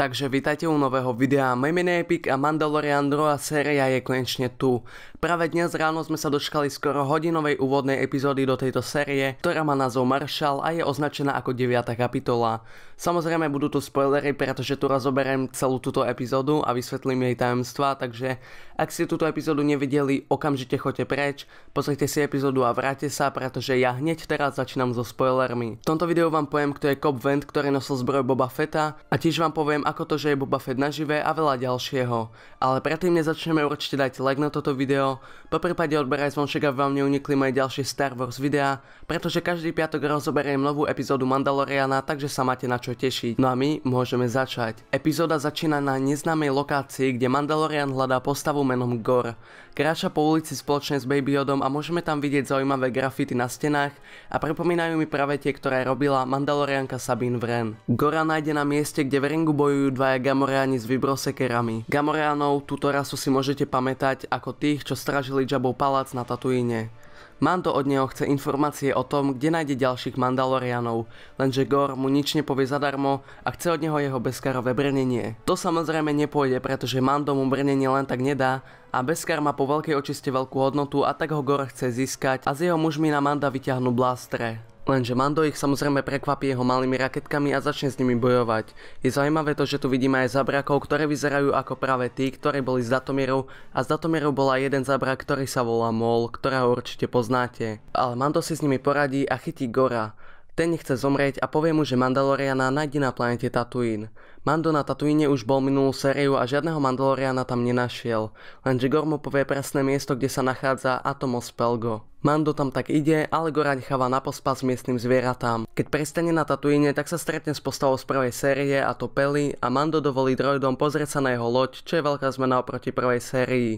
Takže vítajte u nového videa. Moje meno je Epic a Mandalorian druhá séria je konečne tu. Práve dnes ráno sme sa dočkali skoro hodinovej úvodnej epizódy do tejto série, ktorá má názov Marshall a je označená ako 9. kapitola. Samozrejme budú tu spoilery, pretože tu rozoberiem celú túto epizódu a vysvetlím jej tajomstva, takže ak ste túto epizódu nevideli, okamžite choďte preč, pozrite si epizódu a vráte sa, pretože ja hneď teraz začínam so spoilermi. V tomto videu vám poviem, kto je Cobb Vent, ktorý nosil zbroj Boba Fetta a tiež vám poviem, ako to, že je Boba Fett naživé a veľa ďalšieho. Ale predtým nezačneme určite dať like na toto video, kanál, po prípade odberaj zvonček, aby vám neunikli moje ďalšie Star Wars videá, pretože každý piatok rozoberiem novú epizódu Mandaloriana, takže sa máte na čo tešiť. No a my môžeme začať. Epizóda začína na neznámej lokácii, kde Mandalorian hľadá postavu menom Gor. Kráča po ulici spoločne s Baby Yodom a môžeme tam vidieť zaujímavé grafity na stenách a pripomínajú mi práve tie, ktoré robila Mandalorianka Sabine Vren. Gora nájde na mieste, kde v ringu bojujú dvaja Gamoreani s vibrosekerami. Gamoreanov túto rasu si môžete pamätať ako tých, čo Strážili Jabov palác na Tatooine. Mando od neho chce informácie o tom, kde nájde ďalších Mandalorianov, lenže Gor mu nič nepovie zadarmo a chce od neho jeho beskarové brnenie. To samozrejme nepôjde, pretože Mando mu brnenie len tak nedá a Beskar má po veľkej očiste veľkú hodnotu a tak ho Gor chce získať a z jeho mužmi na Manda vyťahnú blástre. Lenže Mando ich samozrejme prekvapí jeho malými raketkami a začne s nimi bojovať. Je zaujímavé to, že tu vidíme aj zabrakov, ktoré vyzerajú ako práve tí, ktorí boli s Datomierou a s Datomierou bola jeden zabrak, ktorý sa volá Mol, ktorého určite poznáte. Ale Mando si s nimi poradí a chytí Gora. Ten nechce zomrieť a povie mu, že Mandaloriana nájde na planete Tatooine. Mando na Tatooine už bol minulú sériu a žiadneho Mandaloriana tam nenašiel. Lenže Gormo povie presné miesto, kde sa nachádza Atomos Pelgo. Mando tam tak ide, ale Gora necháva na pospas miestnym zvieratám. Keď prestane na Tatooine, tak sa stretne s postavou z prvej série a to Peli a Mando dovolí droidom pozrieť sa na jeho loď, čo je veľká zmena oproti prvej sérii.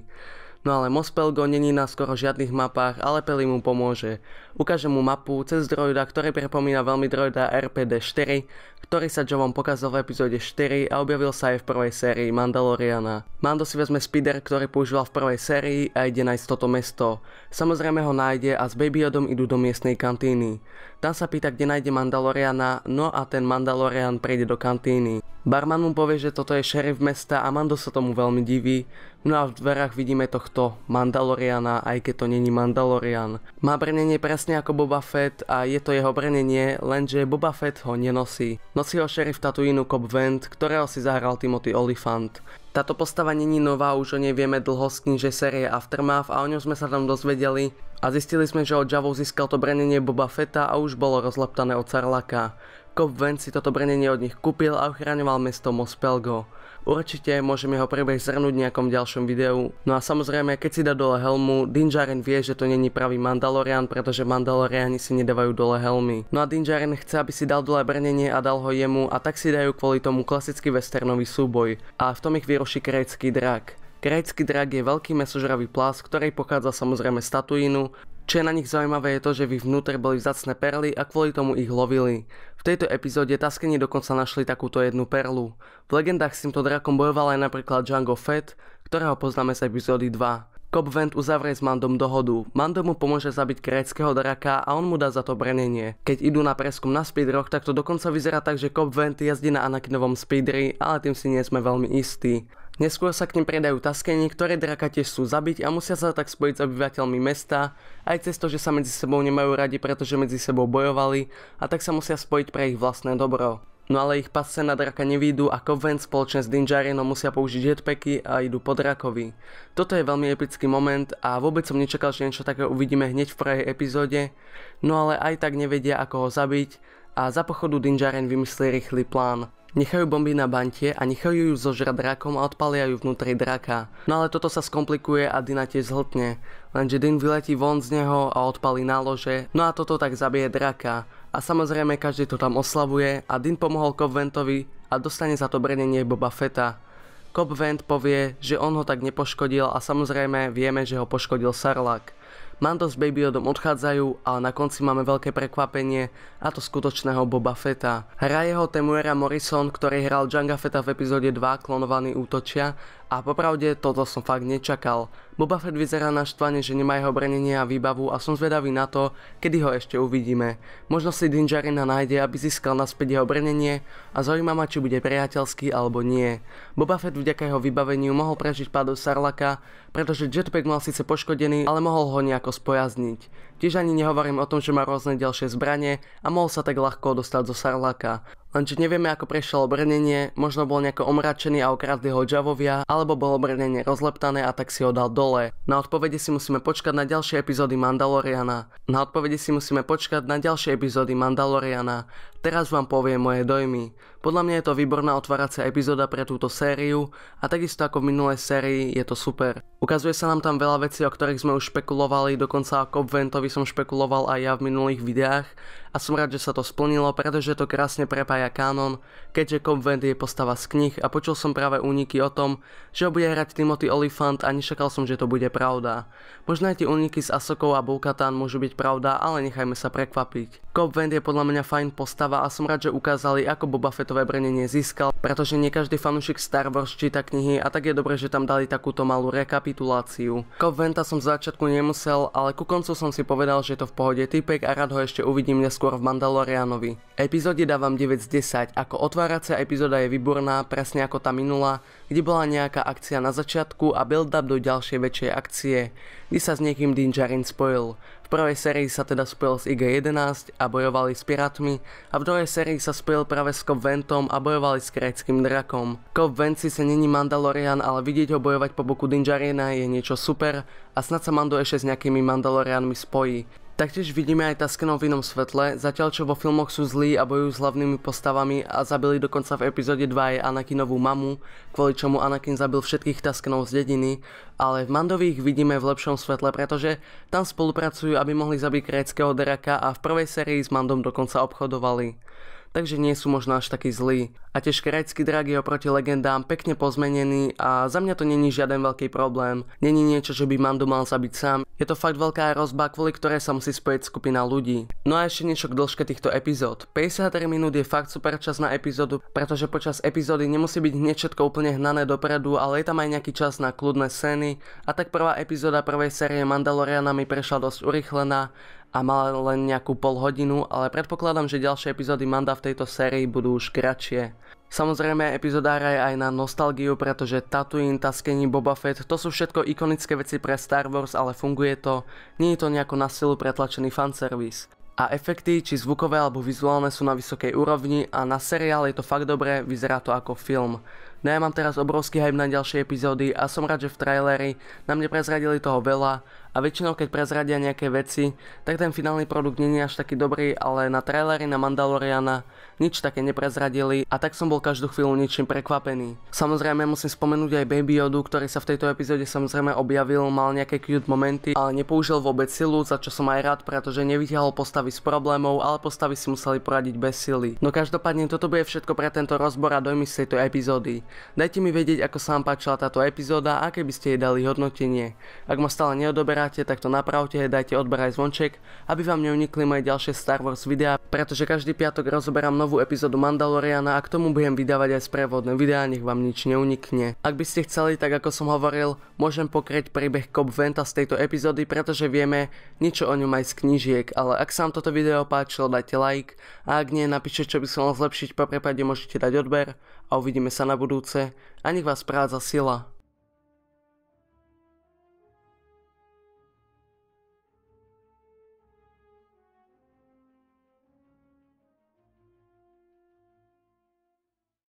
No ale Mospelgo není na skoro žiadnych mapách, ale Peli mu pomôže. Ukáže mu mapu cez droida, ktorý pripomína veľmi droida RPD-4, ktorý sa Jovom pokazal v epizóde 4 a objavil sa aj v prvej sérii Mandaloriana. Mando si vezme speeder, ktorý používal v prvej sérii a ide nájsť toto mesto. Samozrejme ho nájde a s Baby Yodom idú do miestnej kantíny. Tam sa pýta, kde nájde Mandaloriana, no a ten Mandalorian prejde do kantíny. Barman mu povie, že toto je šerif mesta a Mando sa tomu veľmi diví. No a v dverách vidíme tohto Mandaloriana, aj keď to není Mandalorian. Má brnenie presne ako Boba Fett a je to jeho brnenie, lenže Boba Fett ho nenosí. Nosí ho šerif Tatooineu Cobb Vent, ktorého si zahral Timothy Olyphant. Táto postava není nová, už o nej vieme dlho z kniže série Aftermath a o ňom sme sa tam dozvedeli a zistili sme, že od Javou získal to brnenie Boba Fetta a už bolo rozleptané od Sarlaka. Cobven si toto brnenie od nich kúpil a ochraňoval mesto Mospelgo. Určite môžem jeho príbeh zhrnúť v nejakom ďalšom videu. No a samozrejme, keď si dá dole helmu, Din Djarin vie, že to není pravý Mandalorian, pretože Mandaloriani si nedávajú dole helmy. No a Din Djarin chce, aby si dal dole brnenie a dal ho jemu a tak si dajú kvôli tomu klasický westernový súboj. A v tom ich vyruší krajecký drak. Krajecký drak je veľký mesožravý plás, ktorý pochádza samozrejme z Tatuínu čo je na nich zaujímavé je to, že v ich vnútre boli vzácne perly a kvôli tomu ich lovili. V tejto epizóde Taskeni dokonca našli takúto jednu perlu. V legendách s týmto drakom bojoval aj napríklad Django Fett, ktorého poznáme z epizódy 2. Cobvent uzavrie s Mandom dohodu. Mando mu pomôže zabiť kreckého draka a on mu dá za to brenenie. Keď idú na preskum na speedroch, tak to dokonca vyzerá tak, že Vent jazdí na Anakinovom speedri, ale tým si nie sme veľmi istí. Neskôr sa k nim predajú taskeni, ktoré draka tiež sú zabiť a musia sa tak spojiť s obyvateľmi mesta, aj cez to, že sa medzi sebou nemajú radi, pretože medzi sebou bojovali a tak sa musia spojiť pre ich vlastné dobro. No ale ich pasce na draka nevídu a Coven spoločne s Dinjarinom musia použiť jetpacky a idú po drakovi. Toto je veľmi epický moment a vôbec som nečakal, že niečo také uvidíme hneď v prvej epizóde, no ale aj tak nevedia ako ho zabiť a za pochodu Dinjarin vymyslí rýchly plán. Nechajú bomby na bantie a nechajú ju zožrať drakom a odpalia ju vnútri draka. No ale toto sa skomplikuje a Dina tiež zhltne. Lenže Din vyletí von z neho a odpalí nálože, no a toto tak zabije draka. A samozrejme každý to tam oslavuje a Din pomohol Cobventovi a dostane za to brenenie Boba Feta. Cobvent povie, že on ho tak nepoškodil a samozrejme vieme, že ho poškodil Sarlacc. Mando s Baby Yodom odchádzajú, ale na konci máme veľké prekvapenie, a to skutočného Boba Feta. Hra jeho Temuera Morrison, ktorý hral Janga Feta v epizóde 2 Klonovaný útočia a popravde toto som fakt nečakal. Boba Fett vyzerá štvane, že nemá jeho brenenie a výbavu a som zvedavý na to, kedy ho ešte uvidíme. Možno si Din Djarena nájde, aby získal naspäť jeho brenenie a zaujíma ma, či bude priateľský alebo nie. Boba Fett vďaka jeho vybaveniu mohol prežiť pádu Sarlaka, pretože jetpack mal síce poškodený, ale mohol ho nejako spojazniť. Tiež ani nehovorím o tom, že má rôzne ďalšie zbranie a mohol sa tak ľahko dostať zo Sarlaka. Lenže nevieme ako prešiel obrnenie, možno bol nejako omračený a okradli ho džavovia, alebo bolo obrnenie rozleptané a tak si ho dal dole. Na odpovede si musíme počkať na ďalšie epizódy Mandaloriana. Na odpovede si musíme počkať na ďalšie epizódy Mandaloriana. Teraz vám poviem moje dojmy. Podľa mňa je to výborná otváracia epizóda pre túto sériu a takisto ako v minulej sérii je to super. Ukazuje sa nám tam veľa vecí, o ktorých sme už špekulovali, dokonca o Cobventovi som špekuloval aj ja v minulých videách a som rád, že sa to splnilo, pretože to krásne prepája kanon, keďže Cobvent je postava z knih a počul som práve úniky o tom, že ho bude hrať Timothy Olyphant a nešakal som, že to bude pravda. Možno aj tie úniky s Asokou a Bulkatán môžu byť pravda, ale nechajme sa prekvapiť. Cobb Vent je podľa mňa fajn postava a som rád, že ukázali, ako Boba Fettové brnenie získal, pretože nie každý fanúšik Star Wars číta knihy a tak je dobré, že tam dali takúto malú rekapituláciu. Cobb Venta som v začiatku nemusel, ale ku koncu som si povedal, že je to v pohode typek a rád ho ešte uvidím neskôr v Mandalorianovi. Epizóde dávam 9 z 10, ako otváracia epizóda je výborná, presne ako tá minulá, kde bola nejaká akcia na začiatku a build-up do ďalšej väčšej akcie, kde sa s niekým Din Djarin spojil prvej sérii sa teda spojil s IG-11 a bojovali s pirátmi a v druhej sérii sa spojil práve s Cobb Ventom a bojovali s kreckým drakom. Cobb Vent síce není Mandalorian, ale vidieť ho bojovať po boku Dinjarena je niečo super a snad sa Mando ešte s nejakými Mandalorianmi spojí. Taktiež vidíme aj taskenov v inom svetle, zatiaľ čo vo filmoch sú zlí a bojujú s hlavnými postavami a zabili dokonca v epizóde 2 aj Anakinovú mamu, kvôli čomu Anakin zabil všetkých Taskenov z dediny, ale v Mandových vidíme v lepšom svetle, pretože tam spolupracujú, aby mohli zabiť kreckého deraka a v prvej sérii s Mandom dokonca obchodovali takže nie sú možno až takí zlí. A tiež Krajcký drag je oproti legendám pekne pozmenený a za mňa to není žiaden veľký problém. Není niečo, že by Mando mal zabiť sám. Je to fakt veľká rozba, kvôli ktorej sa musí spojiť skupina ľudí. No a ešte niečo k dĺžke týchto epizód. 53 minút je fakt super čas na epizódu, pretože počas epizódy nemusí byť hneď všetko úplne hnané dopredu, ale je tam aj nejaký čas na kľudné scény. A tak prvá epizóda prvej série Mandaloriana mi prešla dosť urychlená a mala len nejakú pol hodinu, ale predpokladám, že ďalšie epizódy Manda v tejto sérii budú už kratšie. Samozrejme, epizodára je aj na nostalgiu, pretože Tatooine, Taskeni, Boba Fett, to sú všetko ikonické veci pre Star Wars, ale funguje to. Nie je to nejako na silu pretlačený fanservice. A efekty, či zvukové alebo vizuálne sú na vysokej úrovni a na seriál je to fakt dobré, vyzerá to ako film. No ja mám teraz obrovský hype na ďalšie epizódy a som rád, že v traileri mne prezradili toho veľa, a väčšinou keď prezradia nejaké veci, tak ten finálny produkt nie je až taký dobrý, ale na trailery na Mandaloriana nič také neprezradili a tak som bol každú chvíľu ničím prekvapený. Samozrejme musím spomenúť aj Baby Yodu, ktorý sa v tejto epizóde samozrejme objavil, mal nejaké cute momenty, ale nepoužil vôbec silu, za čo som aj rád, pretože nevyťahol postavy z problémov, ale postavy si museli poradiť bez sily. No každopádne toto bude všetko pre tento rozbor a dojmy z tejto epizódy. Dajte mi vedieť, ako sa vám páčila táto epizóda a aké by ste jej dali hodnotenie. Ak ma stále neodoberáte, tak to napravte, dajte odber aj zvonček, aby vám neunikli moje ďalšie Star Wars videá, pretože každý piatok rozoberám novú epizódu Mandaloriana a k tomu budem vydávať aj sprevodné videá, nech vám nič neunikne. Ak by ste chceli, tak ako som hovoril, môžem pokryť príbeh Cobb Venta z tejto epizódy, pretože vieme niečo o ňom aj z knižiek, ale ak sa vám toto video páčilo, dajte like a ak nie, napíšte, čo by som mal zlepšiť, po prípade môžete dať odber a uvidíme sa na budúce a nech vás prádza sila.